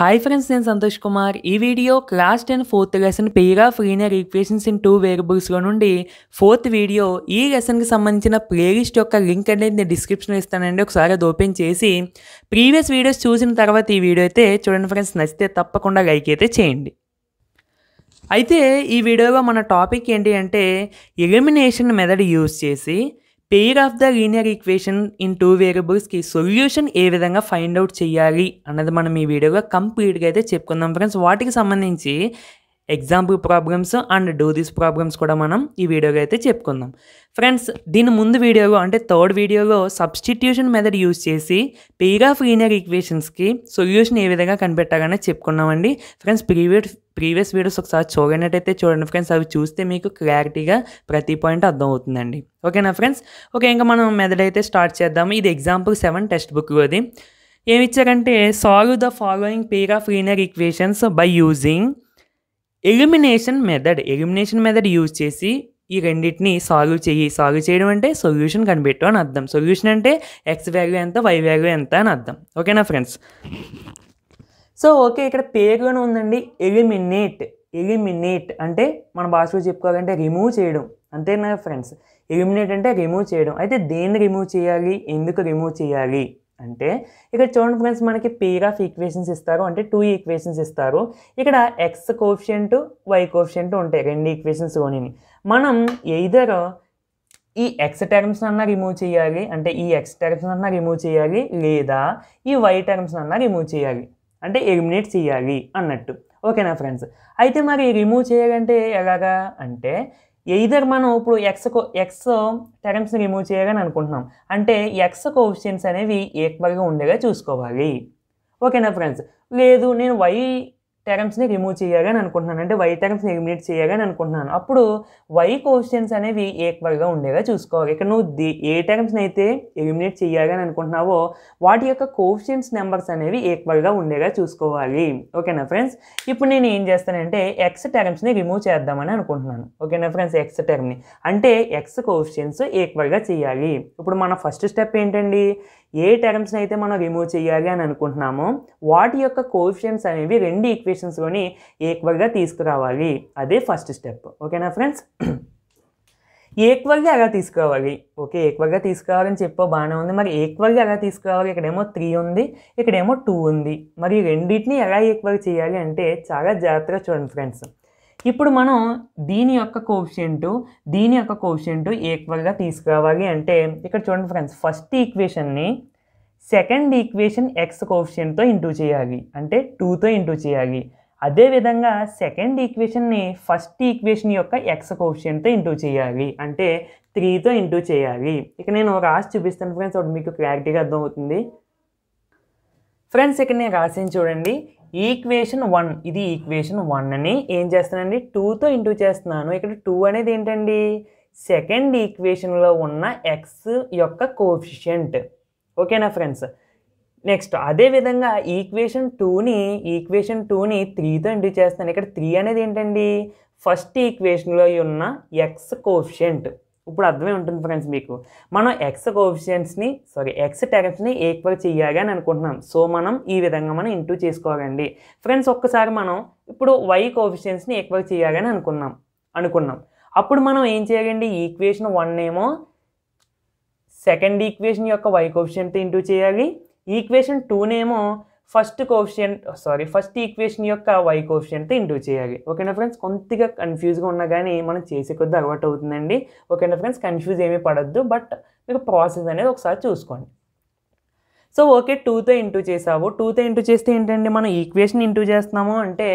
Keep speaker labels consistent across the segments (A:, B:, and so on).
A: hi friends నేను సంతోష్ కుమార్ ఈ video class ten fourth lesson pair of linear equations in two వేరబుల్స్లో నుండి fourth video ఈ లెసన్కి సంబంధించిన ప్లేలిస్ట్ యొక్క లింక్ అనేది నేను డిస్క్రిప్షన్లో ఇస్తానండి ఒకసారి అది ఓపెన్ చేసి ప్రీవియస్ వీడియోస్ చూసిన తర్వాత ఈ వీడియో అయితే చూడండి ఫ్రెండ్స్ నచ్చితే తప్పకుండా లైక్ అయితే చేయండి అయితే ఈ వీడియోలో మన టాపిక్ ఏంటి అంటే ఎలిమినేషన్ మెథడ్ యూజ్ చేసి pair of the linear equation in two వేరియబుల్స్కి సొల్యూషన్ ఏ విధంగా ఫైండ్ అవుట్ చేయాలి అన్నది మనం ఈ వీడియోగా కంప్లీట్గా అయితే చెప్పుకుందాం ఫ్రెండ్స్ వాటికి సంబంధించి example problems and do these problems కూడా మనం ఈ వీడియోగా అయితే చెప్పుకుందాం ఫ్రెండ్స్ దీని ముందు వీడియోలో అంటే థర్డ్ వీడియోలో సబ్స్టిట్యూషన్ మెథడ్ యూజ్ చేసి పెయిర్ ఆఫ్ లీనియర్ ఈక్వేషన్స్కి సొల్యూషన్ ఏ విధంగా కనిపెట్టాలని చెప్పుకున్నామండి ఫ్రెండ్స్ ప్రీవియస్ ప్రీవియస్ వీడియోస్ ఒకసారి చూడనట్టయితే చూడండి ఫ్రెండ్స్ అవి చూస్తే మీకు క్లారిటీగా ప్రతి పాయింట్ అర్థమవుతుందండి ఓకేనా ఫ్రెండ్స్ ఓకే ఇంకా మనం మెథడ్ అయితే స్టార్ట్ చేద్దాము ఇది ఎగ్జాంపుల్ సెవెన్ టెక్స్ట్ బుక్ అది ఏమిచ్చారంటే solve the following pair of linear equations by using elimination method elimination method use చేసి ఈ రెండింటిని సాల్వ్ చేయి సాల్వ్ చేయడం అంటే సొల్యూషన్ కనిపెట్టు అని అర్థం సొల్యూషన్ అంటే ఎక్స్ వాల్యూ ఎంత వై వాల్యూ ఎంత అని అర్థం ఓకేనా ఫ్రెండ్స్ సో ఓకే ఇక్కడ పేరులోనే ఉందండి ఎలిమినేట్ ఎలిమినేట్ అంటే మన భాషలో చెప్పుకోవాలంటే రిమూవ్ చేయడం అంతేనా ఫ్రెండ్స్ ఎలిమినేట్ అంటే రిమూవ్ చేయడం అయితే దేన్ని రిమూవ్ చేయాలి ఎందుకు రిమూవ్ చేయాలి అంటే ఇక్కడ చూడండి ఫ్రెండ్స్ మనకి పేర్ ఆఫ్ ఈక్వేషన్స్ ఇస్తారు అంటే టూ ఈక్వేషన్స్ ఇస్తారు ఇక్కడ ఎక్స్ కోఫిషియంట్ వై కోఫిషియంట్ ఉంటాయి రెండు ఈక్వేషన్స్ ఓనిని మనం ఎయిదర్ ఈ ఎక్స్ టర్మ్స్ అన్నా రిమూవ్ చేయాలి అంటే ఈ ఎక్స్ టర్మ్స్ అన్నా రిమూవ్ చేయాలి లేదా ఈ వై టర్మ్స్ అన్నా రిమూవ్ చేయాలి అంటే ఎలిమినేట్ చేయాలి అన్నట్టు ఓకేనా ఫ్రెండ్స్ అయితే మరి రిమూవ్ చేయాలంటే ఎలాగా అంటే ఎయిదర్ మనం ఇప్పుడు ఎక్స్ కో ఎక్స్ టర్మ్స్ని రిమూవ్ చేయగానే అనుకుంటున్నాం అంటే ఎక్స్ కోఫిషియన్స్ అనేవి ఏక్వల్గా ఉండేగా చూసుకోవాలి ఓకేనా ఫ్రెండ్స్ లేదు నేను వై టెరమ్స్ని రిమూవ్ చేయాలని అనుకుంటున్నాను అంటే వై టెరమ్స్ని ఎలిమినేట్ చేయాలని అనుకుంటున్నాను అప్పుడు వై క్వశ్చన్స్ అనేవి ఏక్వల్గా ఉండేలా చూసుకోవాలి ఇక్కడ నువ్వు ది ఏ టెరమ్స్ని అయితే ఎలిమినేట్ చేయాలని అనుకుంటున్నావో వాటి యొక్క క్వశ్చన్స్ నెంబర్స్ అనేవి ఈక్వల్గా ఉండేలా చూసుకోవాలి ఓకేనా ఫ్రెండ్స్ ఇప్పుడు నేను ఏం చేస్తానంటే ఎక్స్ టెరమ్స్ని రిమూవ్ చేద్దామని అనుకుంటున్నాను ఓకేనా ఫ్రెండ్స్ ఎక్స్ టెర్మ్ని అంటే ఎక్స్ క్వశ్చన్స్ ఈక్వల్గా చేయాలి ఇప్పుడు మన ఫస్ట్ స్టెప్ ఏంటండి ఏ టర్మ్స్ని అయితే మనం రిమూవ్ చేయాలి అని అనుకుంటున్నామో వాటి యొక్క కోషన్స్ అనేవి రెండు ఈక్వేషన్స్లోని ఈక్వల్గా తీసుకురావాలి అదే ఫస్ట్ స్టెప్ ఓకేనా ఫ్రెండ్స్ ఈక్వల్గా ఎలా తీసుకోవాలి ఓకే ఈక్వల్గా తీసుకోవాలని చెప్పో బాగానే ఉంది మరి ఈక్వల్గా ఎలా తీసుకోవాలి ఇక్కడేమో త్రీ ఉంది ఇక్కడేమో టూ ఉంది మరి రెండింటినీ ఎలా ఈక్వల్ చేయాలి అంటే చాలా జాగ్రత్తగా చూడండి ఫ్రెండ్స్ ఇప్పుడు మనం దీని యొక్క కోఫిషియంట్ దీని యొక్క కోఫిషియంట్ ఈక్వల్గా తీసుకురావాలి అంటే ఇక్కడ చూడండి ఫ్రెండ్స్ ఫస్ట్ ఈక్వేషన్ని సెకండ్ ఈక్వేషన్ ఎక్స్ కోఫిషియంట్తో ఇంటూ చేయాలి అంటే టూతో ఇంటూ చేయాలి అదేవిధంగా సెకండ్ ఈక్వేషన్ని ఫస్ట్ ఈక్వేషన్ యొక్క ఎక్స్ కోఫిషియంట్తో ఇంటూ చేయాలి అంటే త్రీతో ఇంటూ చేయాలి ఇక నేను రాసి చూపిస్తాను ఫ్రెండ్స్ ఒకటి మీకు క్లారిటీగా అర్థమవుతుంది ఫ్రెండ్స్ ఇక్కడ నేను రాసింది చూడండి ఈక్వేషన్ వన్ ఇది ఈక్వేషన్ వన్ అని ఏం చేస్తానండి టూతో ఇంటూ చేస్తున్నాను ఇక్కడ టూ అనేది ఏంటండి సెకండ్ ఈక్వేషన్లో ఉన్న ఎక్స్ యొక్క కోఫిషియంట్ ఓకేనా ఫ్రెండ్స్ నెక్స్ట్ అదేవిధంగా ఈక్వేషన్ టూని ఈక్వేషన్ టూని త్రీతో ఇంటూ చేస్తాను ఇక్కడ త్రీ అనేది ఏంటండి ఫస్ట్ ఈక్వేషన్లో ఉన్న ఎక్స్ కోఫిషియంట్ ఇప్పుడు అర్థమే ఉంటుంది ఫ్రెండ్స్ మీకు మనం ఎక్స్ కోఫిషియన్స్ని సారీ ఎక్స్ టెరప్స్ని ఈక్వల్ చేయాలి అని అనుకుంటున్నాం సో మనం ఈ విధంగా మనం ఇంటూ చేసుకోవాలండి ఫ్రెండ్స్ ఒక్కసారి మనం ఇప్పుడు వై కోఫిషియన్స్ని ఈక్వల్ చేయాలని అనుకున్నాం అనుకున్నాం అప్పుడు మనం ఏం చేయాలండి ఈక్వేషన్ వన్ ఏమో సెకండ్ ఈక్వేషన్ యొక్క వై కోఫిషియంట్ ఇంటూ చేయాలి ఈక్వేషన్ టూనేమో first coefficient sorry first equation యొక్క వై కోఫిషియంట్తో ఇంటూ చేయాలి ఓకేనా ఫ్రెండ్స్ కొద్దిగా కన్ఫ్యూజ్గా ఉన్నా కానీ మనం చేసే కొద్ది అలవాటు అవుతుందండి ఓకేనా ఫ్రెండ్స్ కన్ఫ్యూజ్ ఏమీ పడద్దు బట్ మీకు ప్రాసెస్ అనేది ఒకసారి చూసుకోండి సో ఓకే టూతో ఇంటూ చేసావు టూతో ఇంటూ చేస్తే ఏంటంటే మనం ఈక్వేషన్ ఇంటూ చేస్తున్నాము అంటే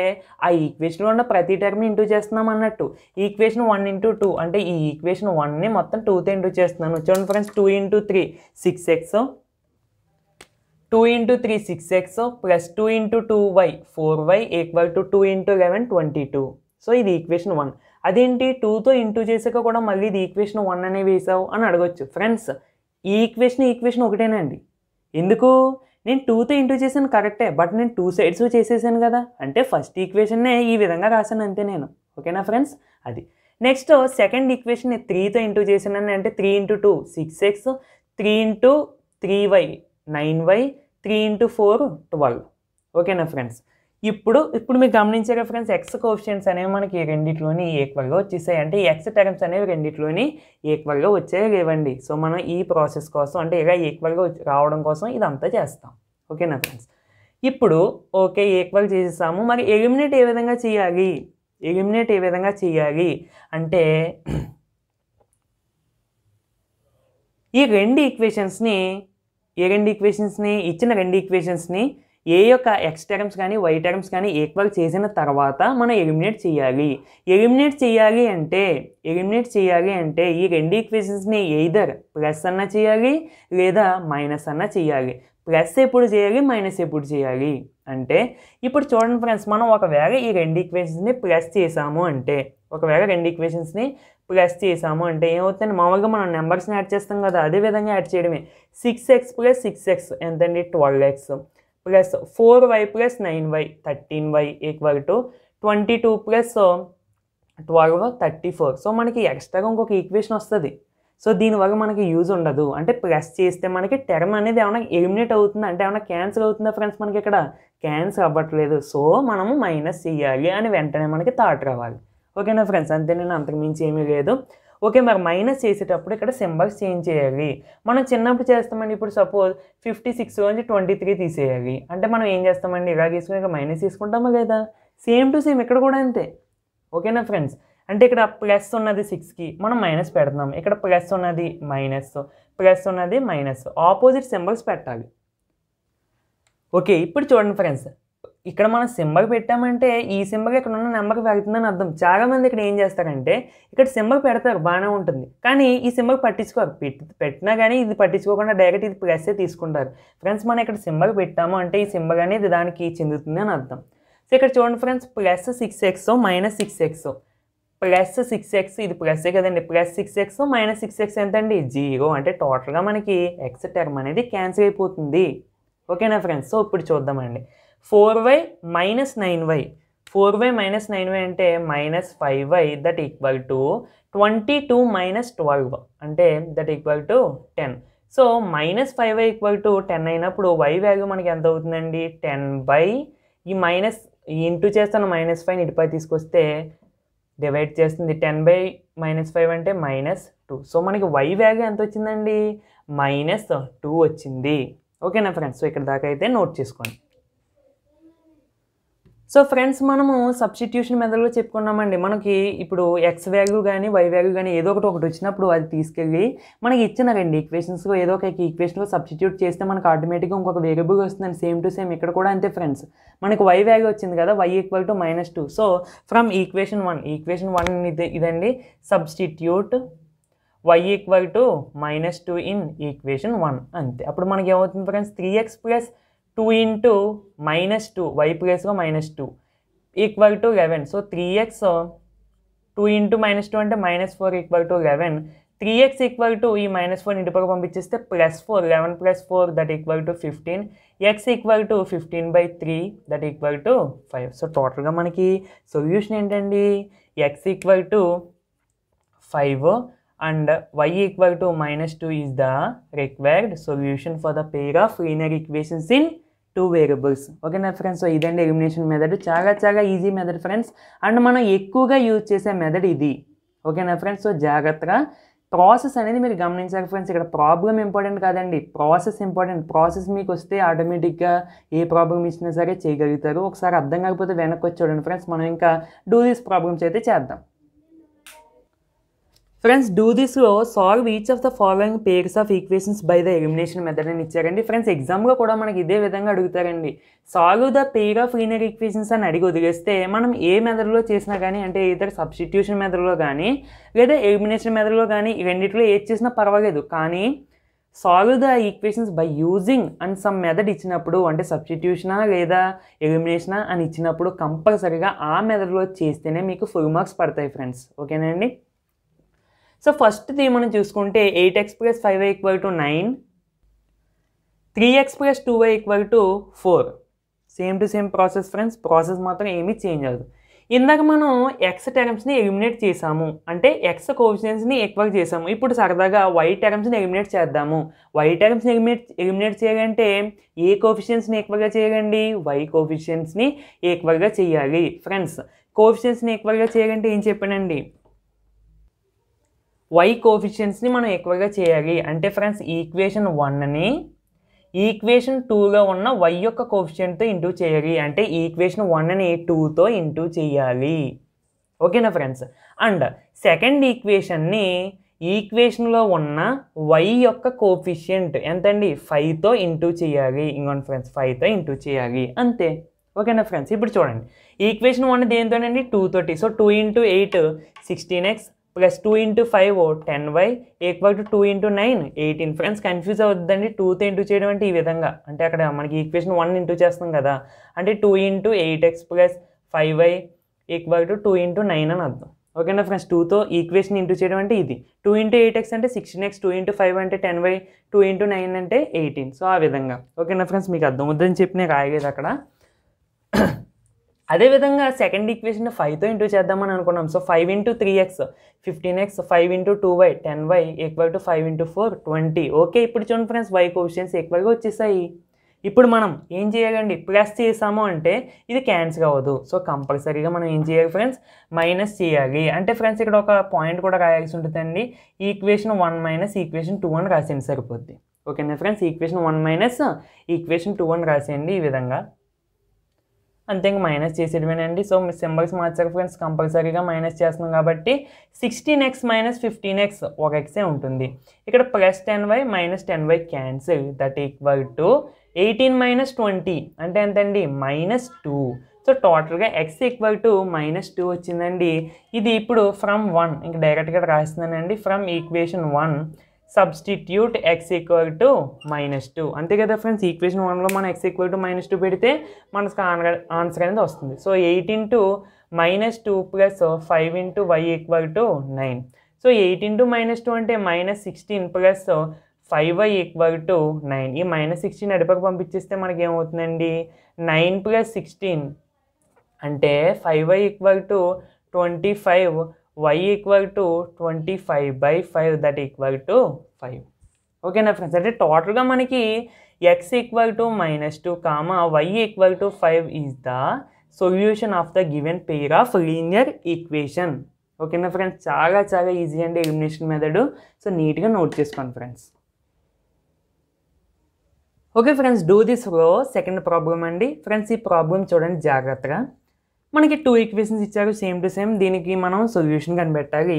A: ఆ ఈక్వేషన్లో ఉన్న ప్రతి టర్మ్ ఇంటూ చేస్తున్నాం అన్నట్టు ఈక్వేషన్ వన్ ఇంటూ టూ అంటే ఈ ఈక్వేషన్ వన్ని మొత్తం టూతో ఇంటూ చేస్తున్నాను చూడండి friends two into three six x two into three six x plus two into two y four y equal to two into eleven twenty two so ఇది equation one అదేంటి టూతో ఇంటూ చేసాక కూడా మళ్ళీ ఇది ఈక్వేషన్ వన్ అనే వేసావు అని అడగొచ్చు ఫ్రెండ్స్ ఈ ఈక్వేషన్ ఈక్వేషన్ ఒకటేనండి ఎందుకు నేను టూతో ఇంటూ చేశాను కరెక్టే బట్ నేను టూ సైడ్స్ చేసేసాను కదా అంటే ఫస్ట్ ఈక్వేషన్నే ఈ విధంగా రాశాను అంతే నేను ఓకేనా ఫ్రెండ్స్ అది నెక్స్ట్ సెకండ్ ఈక్వేషన్ నేను త్రీతో ఇంటూ చేశానని అంటే three into two six x three into three y nine y three into four twelve ఓకేనా ఫ్రెండ్స్ ఇప్పుడు ఇప్పుడు మీరు గమనించే ఫ్రెండ్స్ ఎక్స్ క్వశ్చన్స్ అనేవి మనకి రెండిట్లోని ఈక్వల్గా వచ్చేసాయి అంటే ఎక్స్ టర్మ్స్ అనేవి రెండిట్లోని ఈక్వల్గా వచ్చేవి లేవండి సో మనం ఈ ప్రాసెస్ కోసం అంటే ఇలా ఈక్వల్గా రావడం కోసం ఇదంతా చేస్తాం ఓకేనా ఫ్రెండ్స్ ఇప్పుడు ఓకే ఈక్వల్ చేసేసాము మరి ఎలిమినేట్ ఏ విధంగా చేయాలి ఎలిమినేట్ ఏ విధంగా చేయాలి అంటే ఈ రెండు ఈక్వేషన్స్ని ఏ రెండు ఈక్వేషన్స్ని ఇచ్చిన రెండు ఈక్వేషన్స్ని ఏ యొక్క ఎక్స్ టర్మ్స్ కానీ వై టర్మ్స్ కానీ ఈక్వల్ చేసిన తర్వాత మనం ఎలిమినేట్ చేయాలి ఎలిమినేట్ చేయాలి అంటే ఎలిమినేట్ చేయాలి అంటే ఈ రెండు ఈక్వేషన్స్ని ఎయిదర్ ప్లస్ అన్న చేయాలి లేదా మైనస్ అన్న చేయాలి ప్లస్ ఎప్పుడు చేయాలి మైనస్ ఎప్పుడు చేయాలి అంటే ఇప్పుడు చూడండి ఫ్రెండ్స్ మనం ఒకవేళ ఈ రెండు ఈక్వేషన్స్ని ప్లస్ చేసాము అంటే ఒకవేళ రెండు ఈక్వేషన్స్ని ప్లస్ చేసాము అంటే ఏమవుతుంది మామూలుగా మనం నెంబర్స్ని యాడ్ చేస్తాం కదా అదే విధంగా యాడ్ చేయడమే six x plus six x ఎంతండి twelve x plus four y plus nine y thirteen y equal to twenty two plus twelve thirty four so మనకి ఎక్స్ట్రాగా ఇంకొక ఈక్వేషన్ వస్తుంది సో దీనివల్ల మనకి యూజ్ ఉండదు అంటే ప్లస్ చేస్తే మనకి టెర్మ్ అనేది ఏమైనా ఎలిమినేట్ అవుతుందా అంటే ఏమైనా క్యాన్సిల్ అవుతుందా ఫ్రెండ్స్ మనకి ఇక్కడ క్యాన్సిల్ అవ్వట్లేదు సో మనము మైనస్ చేయాలి అని వెంటనే మనకి థాట్ రావాలి ఓకేనా ఫ్రెండ్స్ నేను అంతకు మించి ఏమీ లేదు ఓకే మరి మైనస్ చేసేటప్పుడు ఇక్కడ సింబల్స్ చేంజ్ చేయాలి మనం చిన్నప్పుడు చేస్తామండి ఇప్పుడు సపోజ్ ఫిఫ్టీ సిక్స్ నుంచి ట్వంటీ త్రీ తీసేయాలి అంటే మనం ఏం చేస్తామండి ఇలా తీసుకుని మైనస్ తీసుకుంటామా లేదా సేమ్ టు సేమ్ ఇక్కడ కూడా అంతే ఓకేనా ఫ్రెండ్స్ అంటే ఇక్కడ ప్లస్ ఉన్నది సిక్స్కి మనం మైనస్ పెడతాం ఇక్కడ ప్లస్ ఉన్నది మైనస్ ప్లస్ ఉన్నది మైనస్ ఆపోజిట్ సింబల్స్ పెట్టాలి ఓకే ఇప్పుడు చూడండి ఫ్రెండ్స్ ఇక్కడ మనం సింబల్ పెట్టామంటే ఈ సింబల్ ఇక్కడ ఉన్న నెంబర్కి పెరుగుతుందని అర్థం చాలామంది ఇక్కడ ఏం చేస్తారంటే ఇక్కడ సింబల్ పెడతారు బాగానే ఉంటుంది కానీ ఈ సింబల్ పట్టించుకోరు పెట్టినా కానీ ఇది పట్టించుకోకుండా డైరెక్ట్ ఇది ప్రెస్సే తీసుకుంటారు ఫ్రెండ్స్ మనం ఇక్కడ సింబల్ పెట్టాము అంటే ఈ సింబల్ అనేది దానికి చెందుతుంది అని అర్థం సో ఇక్కడ చూడండి friends plus six x minus six x plus six x ఇది ప్లస్సే కదండి plus six x minus six x ఎంతండి జీరో అంటే టోటల్గా మనకి ఎక్స్ టర్మ్ అనేది క్యాన్సిల్ అయిపోతుంది ఓకేనా ఫ్రెండ్స్ సో ఇప్పుడు చూద్దామండి four y minus nine y four y minus nine y అంటే minus five y that equal to twenty two minus twelve అంటే that equal to ten so minus five y equal to ten అయినప్పుడు y value మనకి ఎంత అవుతుందండి ten by ఈ minus into చేస్తాను minus five ఇటుపై తీసుకొస్తే డివైడ్ చేస్తుంది టెన్ బై మైనస్ ఫైవ్ అంటే మైనస్ టూ సో మనకి వై వ్యాగు ఎంత వచ్చిందండి మైనస్ టూ వచ్చింది ఓకేనా ఫ్రెండ్స్ సో ఇక్కడ దాకా అయితే నోట్ చేసుకోండి సో ఫ్రెండ్స్ మనము సబ్స్టిట్యూషన్ మెథడ్లో చెప్పుకున్నామండి మనకి ఇప్పుడు ఎక్స్ వాల్యూ కానీ వై వాల్యూ కానీ ఏదో ఒకటి ఒకటి వచ్చినప్పుడు అది తీసుకెళ్ళి మనకి ఇచ్చిన రెండు ఈక్వేషన్స్లో ఏదో ఒక ఈక్వేషన్లో సబ్స్టిట్యూట్ చేస్తే మనకు ఆటోమేటిక్గా ఇంకొక వేరియబుల్ వస్తుందండి సేమ్ టు సేమ్ ఇక్కడ కూడా అంతే ఫ్రెండ్స్ మనకి వై వాల్యూ వచ్చింది కదా y equal to minus two so from equation one equation one ఇది ఇదండి substitute y equal to minus two in equation one అంతే అప్పుడు మనకి ఏమవుతుంది friends three x plus two into minus two y ప్లేస్లో minus two equal to eleven so three x two into minus two అంటే minus four equal to eleven three x equal to ఈ minus four ఇంటి పక్క పంపించేస్తే plus four eleven plus four that equal to fifteen x equal to fifteen by three that equal to five so టోటల్గా మనకి solution ఏంటండి x equal to five and y equal to minus two is the required solution for the pair of linear equations in two variables ఓకేనా friends so ఇదండి elimination method చాలా చాలా easy method friends and మనం ఎక్కువగా use చేసే method ఇది ఓకేనా friends so జాగ్రత్తగా ప్రాసెస్ అనేది మీరు గమనించాలి ఫ్రెండ్స్ ఇక్కడ ప్రాబ్లం ఇంపార్టెంట్ కాదండి ప్రాసెస్ ఇంపార్టెంట్ ప్రాసెస్ మీకు వస్తే ఆటోమేటిక్గా ఏ ప్రాబ్లం ఇచ్చినా సరే చేయగలుగుతారు ఒకసారి అర్థం కాకపోతే వెనక్కి వచ్చి చూడండి ఫ్రెండ్స్ మనం ఇంకా డూ దిస్ ప్రాబ్లమ్స్ అయితే చేద్దాం ఫ్రెండ్స్ డూ దిస్లో solve each of the following pairs of equations by the elimination method అని ఇచ్చారండి ఫ్రెండ్స్ ఎగ్జామ్లో కూడా మనకి ఇదే విధంగా అడుగుతారండి solve the pair of linear equations అని అడిగి వదిలేస్తే మనం ఏ మెథడ్లో చేసినా కానీ అంటే ఇతర సబ్స్టిట్యూషన్ మెథడ్లో కానీ లేదా ఎలిమినేషన్ మెథడ్లో కానీ రెండిట్లో ఏది చేసినా పర్వాలేదు కానీ solve the equations by using and some method ఇచ్చినప్పుడు అంటే సబ్స్టిట్యూషనా లేదా ఎలిమినేషనా అని ఇచ్చినప్పుడు కంపల్సరీగా ఆ మెథడ్లో చేస్తేనే మీకు ఫుల్ మార్క్స్ పడతాయి ఫ్రెండ్స్ ఓకేనండి సో ఫస్ట్ది మనం చూసుకుంటే eight x plus five y equal to nine three x plus two y equal to four same to same process friends process మాత్రం ఏమీ చేంజ్ అవ్వదు ఇందాక మనం ఎక్స్ టెరమ్స్ని ఎలిమినేట్ చేసాము అంటే ఎక్స్ కోషన్స్ని ఎక్కువ చేసాము ఇప్పుడు సరదాగా వై టెరమ్స్ని ఎలిమినేట్ చేద్దాము వై టెరమ్స్ని ఎలిమినేట్ ఎలిమినేట్ చేయాలంటే ఏ కోఫిషియన్స్ని ఎక్కువగా చేయకండి వై కోఫిషియన్స్ని ఎక్కువగా చేయాలి ఫ్రెండ్స్ కోఫిషియన్స్ని ఎక్కువగా చేయాలంటే ఏం చెప్పానండి వై కోఫిషియన్స్ని మనం ఎక్కువగా చేయాలి అంటే ఫ్రెండ్స్ ఈక్వేషన్ వన్ని ఈక్వేషన్ టూలో ఉన్న వై యొక్క కోఫిషియన్తో ఇంటూ చేయాలి అంటే ఈక్వేషన్ వన్ అని టూతో ఇంటూ చేయాలి ఓకేనా ఫ్రెండ్స్ అండ్ సెకండ్ ఈక్వేషన్ని ఈక్వేషన్లో ఉన్న వై యొక్క కోఫిషియంట్ ఎంతండి ఫైవ్తో ఇంటూ చేయాలి ఇంకోండి ఫ్రెండ్స్ ఫైవ్తో ఇంటూ చేయాలి అంతే ఓకేనా ఫ్రెండ్స్ ఇప్పుడు చూడండి ఈక్వేషన్ వన్ దేనితోనండి టూ తోటి so two into eight sixteen x plus two into five ten y equal to two into nine eighteen friends confuse అవుతుందండి టూతో ఇంటూ చేయడం అంటే ఈ విధంగా అంటే అక్కడ మనకి ఈక్వేషన్ వన్ ఇంటూ చేస్తాం కదా అంటే two into eight x plus five y equal to two into nine అని అర్థం ఓకేనా ఫ్రెండ్స్ టూతో ఈక్వేషన్ ఇంటూ చేయడం అంటే ఇది టూ ఇంటూ ఎయిట్ ఎక్స్ అంటే sixteen x two into five అంటే ten y two into nine అంటే ఎయిటీన్ సో ఆ విధంగా ఓకేనా ఫ్రెండ్స్ మీకు అర్థం వద్దని చెప్పి నేను రాయలేదు అక్కడ అదేవిధంగా సెకండ్ ఈక్వేషన్ ఫైవ్తో ఇంటూ చేద్దామని అనుకున్నాం so five into three x fifteen x five into two y ten y equal to five into four twenty okay ఇప్పుడు చూడండి ఫ్రెండ్స్ వై కోషన్స్ ఈక్వల్గా వచ్చేసాయి ఇప్పుడు మనం ఏం చేయాలండి ప్లస్ చేసాము అంటే ఇది క్యాన్సిల్ అవ్వదు సో కంపల్సరీగా మనం ఏం చేయాలి ఫ్రెండ్స్ మైనస్ చేయాలి అంటే ఫ్రెండ్స్ ఇక్కడ ఒక పాయింట్ కూడా రాయాల్సి ఉంటుందండి equation one minus equation two అని రాసేయండి సరిపోద్ది ఓకేనా friends equation one minus equation two అని రాసేయండి ఈ విధంగా అంతే ఇంకా మైనస్ చేసేటమేనండి సో మీ సింబల్స్ మార్చక ఫ్రెండ్స్ కంపల్సరీగా మైనస్ చేస్తున్నాం కాబట్టి sixteen x minus fifteen x ఒక ఎక్సే ఉంటుంది ఇక్కడ plus ten y minus ten y cancel that equal to eighteen minus twenty అంటే ఎంతండి మైనస్ టూ సో టోటల్గా x equal to minus two వచ్చిందండి ఇది ఇప్పుడు ఫ్రమ్ వన్ ఇంక డైరెక్ట్గా రాస్తున్నానండి from equation one substitute x equal to minus two అంతే కదా ఫ్రెండ్స్ ఈక్వేషన్ వన్లో మనం x equal to minus two పెడితే మనకు ఆన్సర్ అనేది వస్తుంది so eight into minus two plus five into y equal to nine so eight into minus two అంటే minus sixteen plus five y equal to nine ఈ minus sixteen అడిపకు పంపించేస్తే మనకి ఏమవుతుందండి నైన్ ప్లస్ సిక్స్టీన్ అంటే five y equal to twenty five y equal to twenty five by five that equal to five ఓకేనా friends అంటే టోటల్గా మనకి x equal to minus two comma y equal to five is the solution of the given pair of linear equation ఓకేనా friends చాలా చాలా easy అండి elimination method so నీట్గా note చేసుకోండి friends okay friends do this row second problem అండి friends ఈ problem చూడండి జాగ్రత్తగా మనకి టూ ఈక్వేషన్స్ ఇచ్చాక సేమ్ టు సేమ్ దీనికి మనం సొల్యూషన్ కనిపెట్టాలి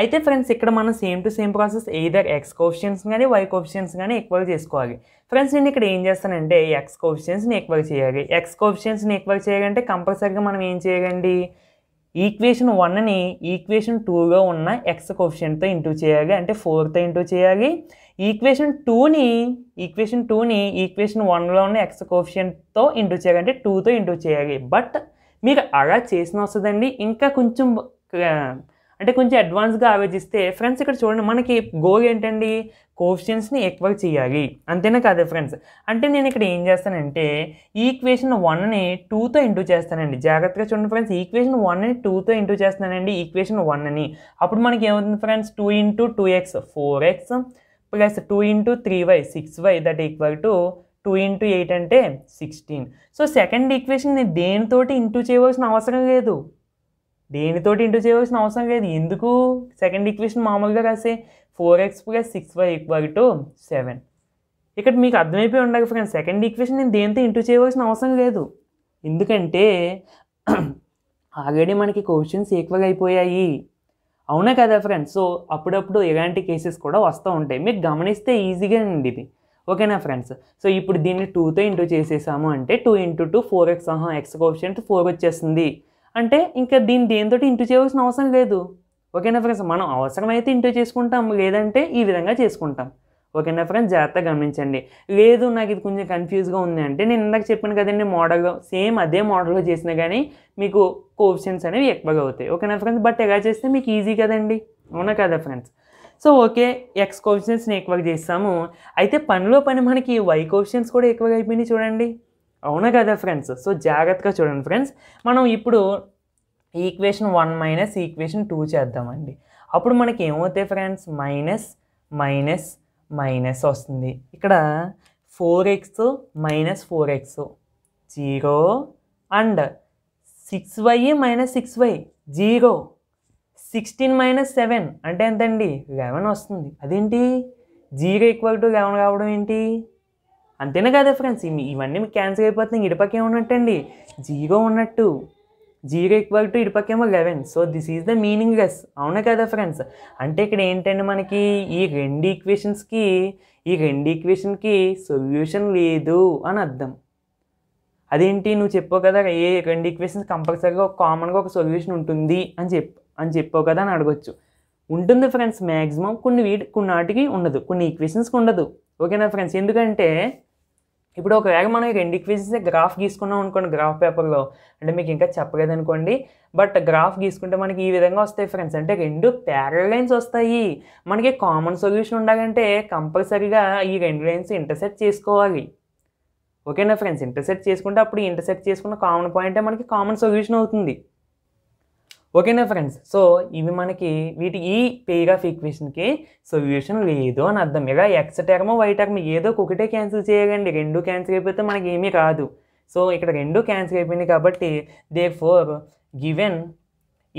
A: అయితే ఫ్రెండ్స్ ఇక్కడ మనం same to same process either x coefficients కానీ వై కోఫిషియన్స్ కానీ ఈక్వల్ చేసుకోవాలి ఫ్రెండ్స్ నేను ఇక్కడ ఏం చేస్తానంటే ఎక్స్ కోఫిషియన్స్ని ఈక్వల్ చేయాలి ఎక్స్ కోఫిషియన్స్ని ఈక్వల్ చేయాలంటే కంపల్సరీగా మనం ఏం చేయగండి ఈక్వేషన్ వన్ని ఈక్వేషన్ టూగా ఉన్న ఎక్స్ కోఫిషియంట్తో ఇంటూ చేయాలి అంటే ఫోర్తో ఇంటూ చేయాలి ఈక్వేషన్ టూని ఈక్వేషన్ టూని ఈక్వేషన్ వన్లో ఉన్న ఎక్స్ కోఫిషియంట్తో ఇంటూ చేయాలి అంటే టూతో ఇంటూ చేయాలి బట్ మీరు అలా చేసిన వస్తుందండి ఇంకా కొంచెం అంటే కొంచెం అడ్వాన్స్గా ఆలోచిస్తే ఫ్రెండ్స్ ఇక్కడ చూడండి మనకి గోల్ ఏంటండి కోషన్స్ని ఎక్కువ చేయాలి అంతేనా కాదు ఫ్రెండ్స్ అంటే నేను ఇక్కడ ఏం చేస్తానంటే ఈక్వేషన్ వన్ని టూతో ఇంటూ చేస్తానండి జాగ్రత్తగా చూడండి ఫ్రెండ్స్ ఈక్వేషన్ వన్ని టూతో ఇంటూ చేస్తానండి ఈక్వేషన్ వన్ అని అప్పుడు మనకి ఏమవుతుంది friends two into two x four x plus two into three y six y that equal to two into eight అంటే సిక్స్టీన్ సో సెకండ్ నేను దేనితోటి ఇంటూ చేయవలసిన అవసరం లేదు దేనితోటి ఇంటూ చేయవలసిన అవసరం లేదు ఎందుకు సెకండ్ ఈక్వేషన్ మామూలుగా రాసే four x plus six y equal to seven ఇక్కడ మీకు అర్థమైపోయి ఉండాలి ఫ్రెండ్స్ సెకండ్ ఈక్వేషన్ నేను దేనితో ఇంటూ చేయవలసిన అవసరం లేదు ఎందుకంటే ఆల్రెడీ మనకి క్వశ్చన్స్ ఈక్వల్ అయిపోయాయి అవునా కదా ఫ్రెండ్స్ సో అప్పుడప్పుడు ఇలాంటి కేసెస్ కూడా వస్తూ ఉంటాయి మీకు గమనిస్తే ఈజీగా అండి ఇది ఓకేనా ఫ్రెండ్స్ సో ఇప్పుడు దీన్ని టూతో ఇంటూ చేసేసాము అంటే two into two four x ఆహా ఎక్స్ కోఫిషియంట్ ఫోర్ వచ్చేస్తుంది అంటే ఇంకా దీన్ని దేనితో ఇంటూ చేయవలసిన అవసరం లేదు ఓకేనా ఫ్రెండ్స్ మనం అవసరమైతే ఇంటూ చేసుకుంటాం లేదంటే ఈ విధంగా చేసుకుంటాం ఓకేనా ఫ్రెండ్స్ జాగ్రత్తగా గమనించండి లేదు నాకు ఇది కొంచెం కన్ఫ్యూజ్గా ఉంది అంటే నేను ఇందాక చెప్పాను కదండి మోడల్ సేమ్ అదే మోడల్లో చేసినా కానీ మీకు కోప్షన్స్ అనేవి ఎక్కువగా అవుతాయి ఓకేనా ఫ్రెండ్స్ బట్ ఎలా చేస్తే మీకు ఈజీ కదండి అవునా కదా ఫ్రెండ్స్ సో ఓకే ఎక్స్ క్వశ్చన్స్ని ఎక్కువ చేస్తాము అయితే పనిలో పని మనకి వై క్వశ్చన్స్ కూడా ఎక్కువగా అయిపోయినాయి చూడండి అవునా కదా ఫ్రెండ్స్ సో జాగ్రత్తగా చూడండి ఫ్రెండ్స్ మనం ఇప్పుడు equation one minus equation two చేద్దామండి అప్పుడు మనకి ఏమవుతాయి ఫ్రెండ్స్ మైనస్ మైనస్ మైనస్ వస్తుంది ఇక్కడ four x minus four x zero and six y minus six y zero sixteen minus seven అంటే ఎంతండి లెవెన్ వస్తుంది అదేంటి జీరో ఈక్వల్ టు లెవెన్ కావడం ఏంటి అంతేనా కదా ఫ్రెండ్స్ ఇవన్నీ మీకు క్యాన్సిల్ అయిపోతుంది ఇటుపక్కే ఉన్నట్టండి జీరో ఉన్నట్టు జీరో ఈక్వల్ టు ఇటుపక్కేమో eleven so this is the meaningless అవునా కదా ఫ్రెండ్స్ అంటే ఇక్కడ ఏంటంటే మనకి ఈ రెండు ఈక్వేషన్స్కి ఈ రెండు ఈక్వేషన్కి సొల్యూషన్ లేదు అని అర్థం అదేంటి నువ్వు చెప్పావు కదా ఏ రెండు ఈక్వేషన్స్ కంపల్సరీగా ఒక కామన్గా ఒక సొల్యూషన్ ఉంటుంది అని చెప్పు అని చెప్పావు కదా అని అడగొచ్చు ఉంటుంది ఫ్రెండ్స్ మ్యాక్సిమం కొన్ని వీటి కొన్ని వాటికి ఉండదు కొన్ని ఈక్వేషన్స్కి ఉండదు ఓకేనా ఫ్రెండ్స్ ఎందుకంటే ఇప్పుడు ఒకవేళ మనం రెండు ఈక్వేషన్స్ గ్రాఫ్ గీసుకున్నాం అనుకోండి గ్రాఫ్ పేపర్లో అంటే మీకు ఇంకా చెప్పలేదు అనుకోండి బట్ గ్రాఫ్ గీసుకుంటే మనకి ఈ విధంగా వస్తాయి ఫ్రెండ్స్ అంటే రెండు ప్యారల్ లైన్స్ వస్తాయి మనకి కామన్ సొల్యూషన్ ఉండాలంటే కంపల్సరీగా ఈ రెండు లైన్స్ ఇంటర్సెట్ చేసుకోవాలి ఓకేనా ఫ్రెండ్స్ ఇంటర్సెట్ చేసుకుంటే అప్పుడు ఇంటర్సెక్ట్ చేసుకున్న కామన్ పాయింటే మనకి కామన్ సొల్యూషన్ అవుతుంది ఓకేనా ఫ్రెండ్స్ సో ఇవి మనకి వీటి ఈ పేర్ ఆఫ్ ఈక్వేషన్కి సొల్యూషన్ లేదు అని అర్థం ఇలా ఎక్స్ టర్మ్ వై టర్మ్ ఏదో ఒకటే క్యాన్సిల్ చేయగండి రెండు క్యాన్సిల్ అయిపోతే మనకి ఏమీ రాదు సో ఇక్కడ రెండు క్యాన్సిల్ అయిపోయింది కాబట్టి therefore given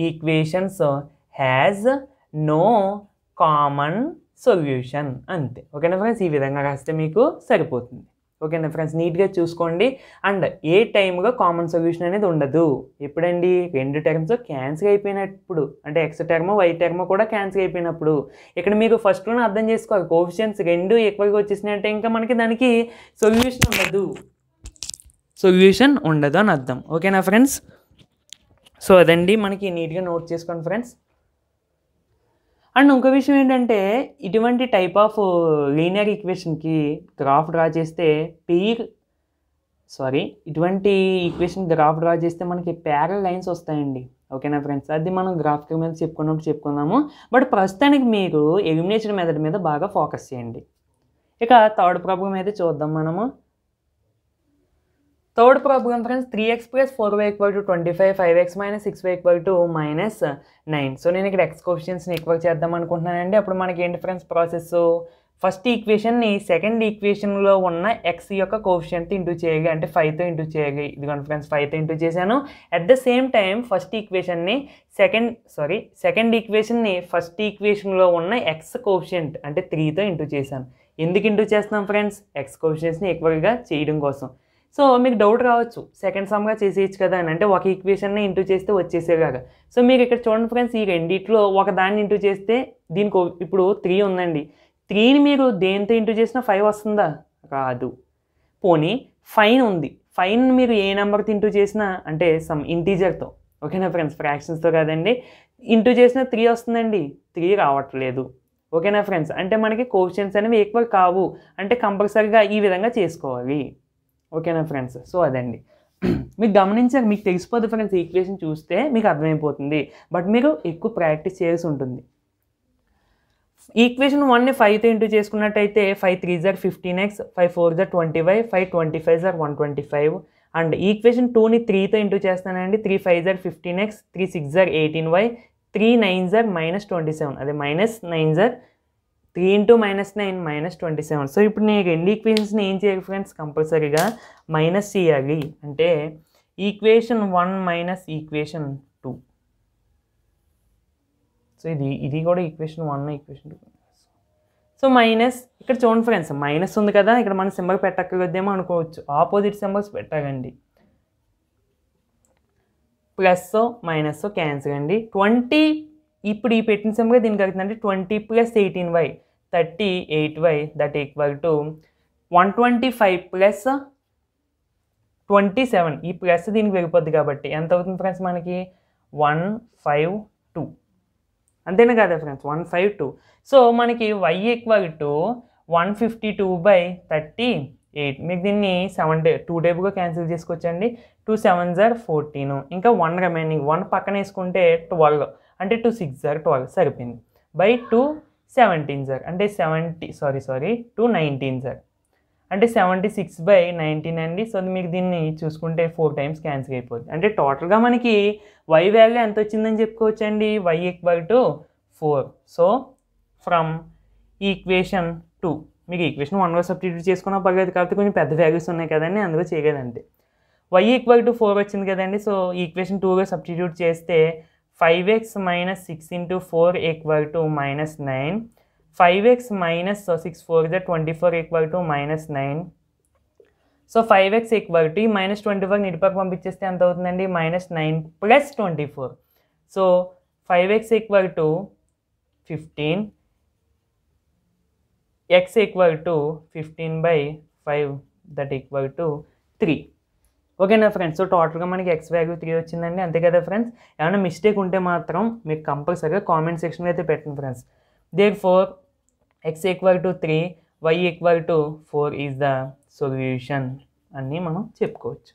A: equations has no common solution అంతే ఓకేనా ఫ్రెండ్స్ ఈ విధంగా రాస్తే మీకు సరిపోతుంది ఓకేనా ఫ్రెండ్స్ నీట్గా చూసుకోండి అండ్ ఏ టైమ్గా కామన్ సొల్యూషన్ అనేది ఉండదు ఎప్పుడండి రెండు టర్మ్స్ క్యాన్సిల్ అయిపోయినప్పుడు అంటే ఎక్స్ టర్మ్ వై టర్మ్ కూడా క్యాన్సిల్ అయిపోయినప్పుడు ఇక్కడ మీకు ఫస్ట్లోనే అర్థం చేసుకోవాలి కోఫిషియన్స్ రెండు ఎక్కువగా వచ్చేసినట్టే ఇంకా మనకి దానికి సొల్యూషన్ ఉండదు సొల్యూషన్ ఉండదు అని అర్థం ఓకేనా ఫ్రెండ్స్ సో అదండి మనకి నీట్గా నోట్ చేసుకోండి ఫ్రెండ్స్ అండ్ ఇంకో విషయం ఏంటంటే ఇటువంటి టైప్ ఆఫ్ లీనియర్ ఈక్వేషన్కి గ్రాఫ్ డ్రా చేస్తే పెయిర్ సారీ ఇటువంటి ఈక్వేషన్ గ్రాఫ్ డ్రా చేస్తే మనకి ప్యారల్ లైన్స్ వస్తాయండి ఓకేనా ఫ్రెండ్స్ అది మనం గ్రాఫ్ మీద చెప్పుకున్నప్పుడు చెప్పుకుందాము బట్ ప్రస్తుతానికి మీరు ఎలిమినేషన్ మెథడ్ మీద బాగా ఫోకస్ చేయండి ఇక థర్డ్ ప్రాబ్లం అయితే చూద్దాం మనము third problem friends three x plus four y equal to twenty five five x minus six y equal to minus nine so నేను ఇక్కడ ఎక్స్ క్వశ్చన్స్ని ఈక్వల్ చేద్దాం అనుకుంటున్నానండి అప్పుడు మనకి ఏంటి ఫ్రెండ్స్ ప్రాసెస్ ఫస్ట్ ఈక్వేషన్ని సెకండ్ ఈక్వేషన్లో ఉన్న ఎక్స్ యొక్క కోఫిషియంట్ ఇంటూ చేయగా అంటే ఫైవ్తో ఇంటూ చేయగా కొన్ని ఫ్రెండ్స్ ఫైవ్తో ఇంటూ చేశాను at the same time first ఈక్వేషన్ని సెకండ్ సారీ సెకండ్ ఈక్వేషన్ని ఫస్ట్ ఈక్వేషన్లో ఉన్న ఎక్స్ కోఫిషియంట్ అంటే త్రీతో ఇంటూ చేశాను ఎందుకు ఇంటూ చేస్తున్నాం ఫ్రెండ్స్ ఎక్స్ కోఫిషియంట్స్ని ఈక్వల్గా చేయడం కోసం సో మీకు డౌట్ రావచ్చు సెకండ్ సమ్గా చేసేయచ్చు కదా అని అంటే ఒక ఈక్వేషన్నే ఇంటూ చేస్తే వచ్చేసేలాగా సో మీకు ఇక్కడ చూడండి ఫ్రెండ్స్ ఈ రెండిట్లో ఒక దాన్ని ఇంటూ చేస్తే దీనికి ఇప్పుడు త్రీ ఉందండి త్రీని మీరు దేనితో ఇంటూ చేసినా ఫైవ్ వస్తుందా రాదు పోనీ ఫైన్ ఉంది ఫైన్ మీరు ఏ నెంబర్ ఇంటూ చేసినా అంటే సమ్ ఇంటీజర్తో ఓకేనా ఫ్రెండ్స్ ఫ్రాక్షన్స్తో కాదండి ఇంటూ చేసినా త్రీ వస్తుందండి త్రీ రావట్లేదు ఓకేనా ఫ్రెండ్స్ అంటే మనకి క్వశ్చన్స్ అనేవి ఈక్వల్ కావు అంటే కంపల్సరీగా ఈ విధంగా చేసుకోవాలి ఓకేనా ఫ్రెండ్స్ సో అదండి మీకు గమనించాక మీకు తెలిసిపోదు ఫ్రెండ్స్ ఈక్వేషన్ చూస్తే మీకు అర్థమైపోతుంది బట్ మీరు ఎక్కువ ప్రాక్టీస్ చేయాల్సి ఉంటుంది ఈక్వేషన్ వన్ని ఫైవ్తో ఇంటూ చేసుకున్నట్టయితే ఫైవ్ త్రీ జార్ ఫిఫ్టీన్ ఎక్స్ ఫైవ్ ఫోర్ జార్ twenty five five twenty five జార్ one twenty five and equation టూని త్రీతో ఇంటూ చేస్తానండి త్రీ ఫైవ్ జార్ ఫిఫ్టీన్ ఎక్స్ త్రీ సిక్స్ జార్ ఎయిటీన్ వై త్రీ నైన్ జార్ మైనస్ ట్వంటీ సెవెన్ అదే మైనస్ నైన్ జార్ three into minus nine minus twenty seven so ఇప్పుడు నేను రెండు ఈక్వేషన్స్ని ఏం చేయాలి ఫ్రెండ్స్ కంపల్సరీగా మైనస్ చేయాలి అంటే equation one minus equation two so ఇది ఇది కూడా equation one equation two so minus ఇక్కడ చూడండి ఫ్రెండ్స్ మైనస్ ఉంది కదా ఇక్కడ మనం సింబల్ పెట్టక్కర్లేదేమో అనుకోవచ్చు ఆపోజిట్ సింబల్స్ పెట్టకండి ప్లస్ మైనస్ క్యాన్సిల్ అండి ట్వంటీ ఇప్పుడు ఈ పెట్టిన సమ్గా దీనికి అవుతుందంటే twenty plus eighteen y thirty eight y that equal to one twenty five plus twenty seven ఈ ప్లస్ దీనికి వెళ్ళిపోద్ది కాబట్టి ఎంత అవుతుంది ఫ్రెండ్స్ మనకి వన్ ఫైవ్ టూ అంతేనా కదా friends one five two so మనకి y equal to one fifty two by thirty eight మీకు దీన్ని సెవెన్ డే టూ డేపుగా క్యాన్సిల్ చేసుకోవచ్చండి టూ సెవెన్ జార్ ఫోర్టీన్ ఇంకా వన్ రిమైనింగ్ వన్ పక్కన వేసుకుంటే ట్వెల్వ్ అంటే టూ సిక్స్ జార్ ట్వెల్వ్ సరిపోయింది బై టూ సెవెంటీన్ జార్ అంటే seventy sorry sorry two nineteen జార్ అంటే సెవెంటీ సిక్స్ బై నైన్టీన్ అండి సో మీకు దీన్ని చూసుకుంటే ఫోర్ టైమ్స్ క్యాన్సిల్ అయిపోద్ది అంటే టోటల్గా మనకి వై వాల్యూ ఎంత వచ్చిందని చెప్పుకోవచ్చు అండి y equal to four so from equation two మీకు ఈక్వేషన్ వన్గా సబ్స్టిట్యూట్ చేసుకున్నా పర్లేదు కాబట్టి కొంచెం పెద్ద వాల్యూస్ ఉన్నాయి కదండి అందులో చేయలేదంటే వై ఈక్వల్ టు ఫోర్ వచ్చింది కదండి సో ఈక్వేషన్ టూగా సబ్స్టిట్యూట్ చేస్తే 5x - 6 * 4 = -9 5x - 24 = -9 so 5x = -24 నిడిపకంపించేస్తే ఎంత అవుతుందండి -9 + 24 so 5x = 15 x = 15 / 5 that = 3 ఓకేనా ఫ్రెండ్స్ సో టోటల్గా మనకి ఎక్స్ వాల్యూ త్రీ వచ్చిందండి అంతే కదా ఫ్రెండ్స్ ఏమైనా మిస్టేక్ ఉంటే మాత్రం మీకు కంపల్సరీగా కామెంట్ సెక్షన్లో అయితే పెట్టండి friends therefore x equal to three y equal to four is the solution అని మనం చెప్పుకోవచ్చు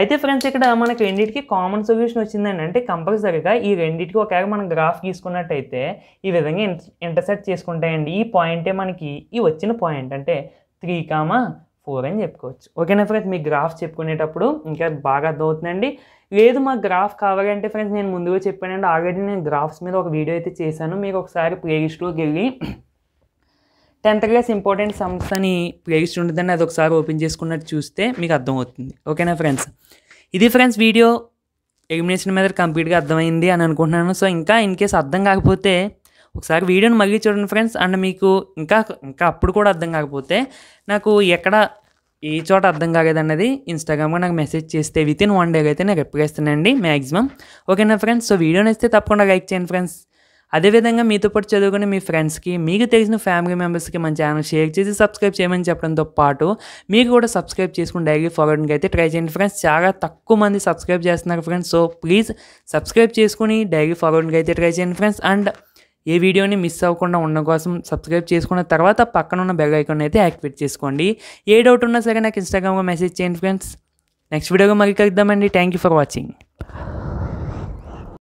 A: అయితే ఫ్రెండ్స్ ఇక్కడ మనకి రెండింటికి కామన్ సొల్యూషన్ వచ్చిందండి అంటే కంపల్సరీగా ఈ రెండింటికి ఒకవేళ మనం గ్రాఫ్ తీసుకున్నట్టయితే ఈ విధంగా ఇంటర్సెక్ట్ చేసుకుంటాయండి ఈ పాయింటే మనకి ఈ వచ్చిన పాయింట్ అంటే త్రీ కామా ఫోర్ అని చెప్పుకోవచ్చు ఓకేనా ఫ్రెండ్స్ మీ గ్రాఫ్ చెప్పుకునేటప్పుడు ఇంకా బాగా అర్థమవుతుందండి లేదు మా గ్రాఫ్ కావాలంటే ఫ్రెండ్స్ నేను ముందుగా చెప్పానండి ఆల్రెడీ నేను గ్రాఫ్స్ మీద ఒక వీడియో అయితే చేశాను మీకు ఒకసారి ప్లేలిస్ట్లోకి వెళ్ళి టెన్త్ క్లాస్ ఇంపార్టెంట్ సమ్స్ అని ప్లేలిస్ట్ ఉంటుందండి అది ఒకసారి ఓపెన్ చేసుకున్నట్టు చూస్తే మీకు అర్థమవుతుంది ఓకేనా ఫ్రెండ్స్ ఇది ఫ్రెండ్స్ వీడియో ఎలిమినేషన్ మీద కంప్లీట్గా అర్థమైంది అని అనుకుంటున్నాను సో ఇంకా ఇన్ కేసు అర్థం కాకపోతే ఒకసారి వీడియోని మళ్ళీ చూడండి ఫ్రెండ్స్ అండ్ మీకు ఇంకా ఇంకా అప్పుడు కూడా అర్థం కాకపోతే నాకు ఎక్కడ ఏ చోట అర్థం కాలేదన్నది ఇన్స్టాగ్రామ్గా నాకు మెసేజ్ చేస్తే విత్ ఇన్ వన్ డేగా అయితే నేను రిప్లై ఇస్తానండి మ్యాక్సిమం ఓకేనా ఫ్రెండ్స్ సో వీడియోని ఇస్తే తప్పకుండా లైక్ చేయండి ఫ్రెండ్స్ అదేవిధంగా మీతో పాటు చదువుకునే మీ ఫ్రెండ్స్కి మీకు తెలిసిన ఫ్యామిలీ మెంబర్స్కి మన ఛానల్ షేర్ చేసి సబ్స్క్రైబ్ చేయమని చెప్పడంతో పాటు మీకు కూడా సబ్స్క్రైబ్ చేసుకుని డైరీ ఫార్వర్డ్కి అయితే ట్రై చేయండి ఫ్రెండ్స్ చాలా తక్కువ మంది సబ్స్క్రైబ్ చేస్తున్నారు ఫ్రెండ్స్ సో ప్లీజ్ సబ్స్క్రైబ్ చేసుకుని డైరీ ఫార్వర్డ్కి అయితే ట్రై చేయండి ఫ్రెండ్స్ అండ్ ఏ వీడియోని మిస్ అవ్వకుండా ఉండడం కోసం సబ్స్క్రైబ్ చేసుకున్న తర్వాత పక్కన ఉన్న బెల్ ఐకాన్ అయితే యాక్టివేట్ చేసుకోండి ఏ డౌట్ ఉన్నా సరే నాకు ఇన్స్టాగ్రామ్గా మెసేజ్ చేయండి ఫ్రెండ్స్ నెక్స్ట్ వీడియోగా మళ్ళీ కలుద్దామండి థ్యాంక్ యూ ఫర్ వాచింగ్